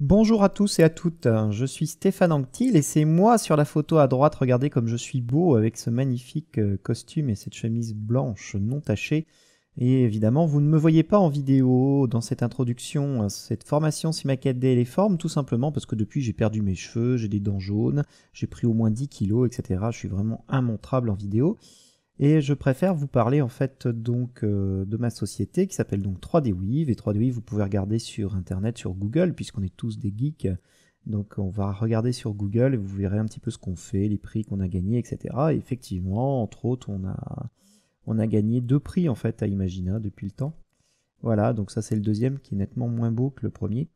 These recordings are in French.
Bonjour à tous et à toutes, je suis Stéphane Anctil et c'est moi sur la photo à droite, regardez comme je suis beau avec ce magnifique euh, costume et cette chemise blanche non tachée. Et évidemment, vous ne me voyez pas en vidéo dans cette introduction cette formation si ma les formes, tout simplement parce que depuis j'ai perdu mes cheveux, j'ai des dents jaunes, j'ai pris au moins 10 kilos, etc. Je suis vraiment immontrable en vidéo. Et je préfère vous parler en fait donc euh, de ma société qui s'appelle donc 3D Weave. Et 3D Weave, vous pouvez regarder sur internet, sur Google, puisqu'on est tous des geeks. Donc on va regarder sur Google et vous verrez un petit peu ce qu'on fait, les prix qu'on a gagnés, etc. effectivement, entre autres, on a, on a gagné deux prix en fait à Imagina depuis le temps. Voilà, donc ça c'est le deuxième qui est nettement moins beau que le premier.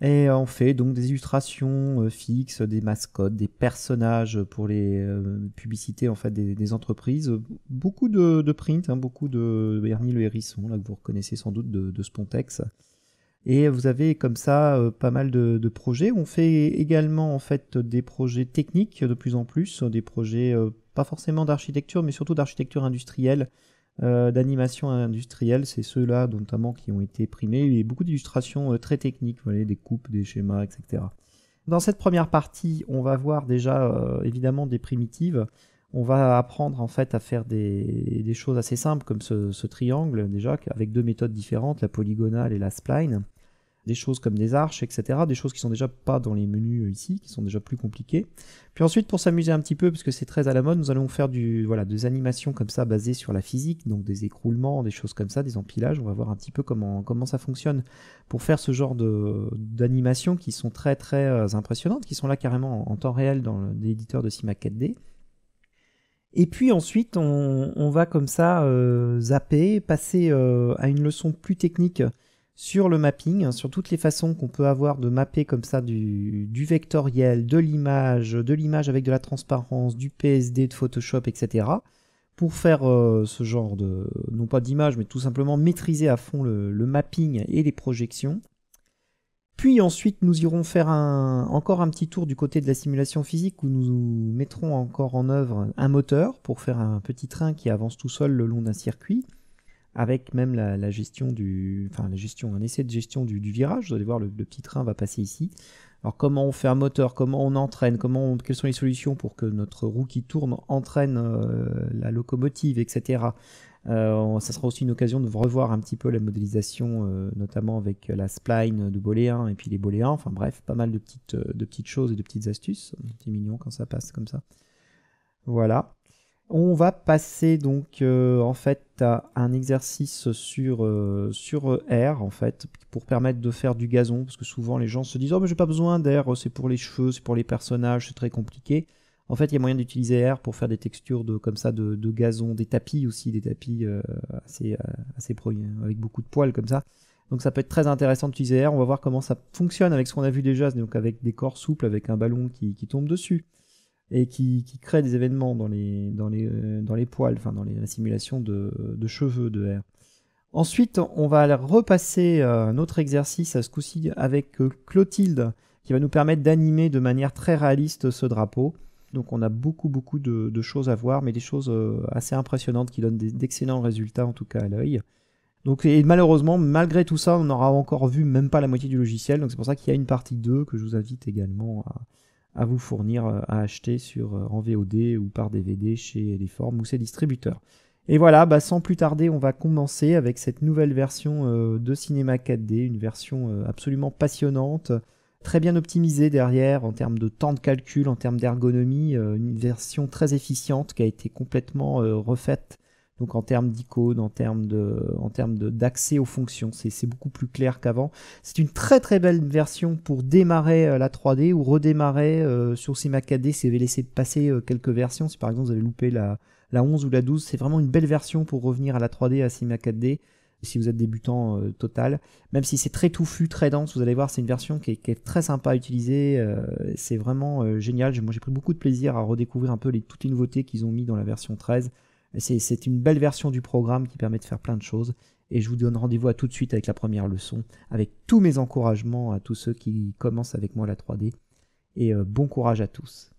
Et euh, on fait donc des illustrations euh, fixes, des mascottes, des personnages pour les euh, publicités en fait des, entreprises. Beaucoup de, de prints, hein, beaucoup de Bernie le Hérisson, là que vous reconnaissez sans doute de, Spontex. Et vous avez comme ça pas mal de, projets. On fait également en fait des projets techniques de plus en plus, des projets pas forcément d'architecture, mais surtout d'architecture industrielle euh, d'animation industrielle, c'est ceux-là notamment qui ont été primés, et beaucoup d'illustrations euh, très techniques, des coupes, des schémas, etc. Dans cette première partie, on va voir déjà euh, évidemment des primitives. On va apprendre en fait à faire des, choses assez simples comme ce, ce, triangle déjà avec deux méthodes différentes, la polygonale et la spline des choses comme des arches, etc. Des choses qui sont déjà pas dans les menus euh, ici, qui sont déjà plus compliquées. Puis ensuite, pour s'amuser un petit peu, puisque c'est très à la mode, nous allons faire du, voilà, des animations comme ça basées sur la physique, donc des écroulements, des choses comme ça, des empilages. On va voir un petit peu comment, comment ça fonctionne pour faire ce genre d'animations qui sont très très euh, impressionnantes, qui sont là carrément en, temps réel dans l'éditeur de Simac4D. Et puis ensuite, on, va comme ça euh, zapper, passer à une leçon plus technique sur le mapping, hein, sur toutes les façons qu'on peut avoir de mapper comme ça du, vectoriel, de l'image, de l'image avec de la transparence, du PSD, de Photoshop, etc. Pour faire euh, ce genre de, non pas d'image, mais tout simplement maîtriser à fond le, mapping et les projections. Puis ensuite, nous irons faire encore un petit tour du côté de la simulation physique où nous mettrons encore en œuvre un moteur pour faire un petit train qui avance tout seul le long d'un circuit avec même la, gestion du, enfin la gestion, un essai de gestion du, virage. Vous allez voir, le, petit train va passer ici. Alors comment on fait un moteur, comment on entraîne, comment quelles sont les solutions pour que notre roue qui tourne entraîne euh, la locomotive, etc. Euh, ça sera aussi une occasion de revoir un petit peu la modélisation, euh, notamment avec la spline de Boléen et puis les Boléens. Enfin bref, pas mal de petites, de petites choses et de petites astuces. C'est mignon quand ça passe comme ça. Voilà. On va passer donc euh, en fait à un exercice sur, euh, euh, air en fait pour permettre de faire du gazon parce que souvent les gens se disent oh mais j'ai pas besoin d'air oh, c'est pour les cheveux c'est pour les personnages c'est très compliqué. En fait il y a moyen d'utiliser air pour faire des textures de comme ça de, gazon des tapis aussi des tapis assez assez avec beaucoup de poils comme ça. Donc ça peut être très intéressant d'utiliser air. On va voir comment ça fonctionne avec ce qu'on a vu déjà donc avec des corps souples avec un ballon qui tombe dessus et qui, crée des événements euh, dans les, poils, enfin dans les, la simulation de, cheveux de R. Ensuite, on va repasser euh, un autre exercice à ce coup-ci avec euh, Clotilde, qui va nous permettre d'animer de manière très réaliste ce drapeau. Donc on a beaucoup beaucoup de, choses à voir, mais des choses assez impressionnantes qui donnent d'excellents résultats en tout cas à l'œil. Donc, et malheureusement, malgré tout ça, on n'aura encore vu même pas la moitié du logiciel. Donc, c'est pour ça qu'il y a une partie 2 que je vous invite également à à vous fournir euh, à acheter sur, euh, en VOD ou par DVD chez les formes ou ses distributeurs. Et voilà, bah sans plus tarder, on va commencer avec cette nouvelle version euh, de Cinema 4D, une version absolument passionnante, très bien optimisée derrière en termes de temps de calcul, en termes d'ergonomie, une version très efficiente qui a été complètement refaite donc en termes d'icônes, en termes de, en termes d'accès aux fonctions, c'est beaucoup plus clair qu'avant. C'est une très très belle version pour démarrer euh, la 3D ou redémarrer euh, sur 4D, si vous avez laissé passer euh, quelques versions. Si par exemple vous avez loupé la, la 11 ou la 12, c'est vraiment une belle version pour revenir à la 3D à Sima 4D si vous êtes débutant total. Même si c'est très touffu, très dense, vous allez voir, c'est une version qui est, très sympa à utiliser. c'est vraiment génial. Moi, j'ai pris beaucoup de plaisir à redécouvrir un peu les, toutes les nouveautés qu'ils ont mis dans la version 13. C'est une belle version du programme qui permet de faire plein de choses. Et je vous donne rendez-vous à tout de suite avec la première leçon, avec tous mes encouragements à tous ceux qui commencent avec moi la 3D. Et euh, bon courage à tous.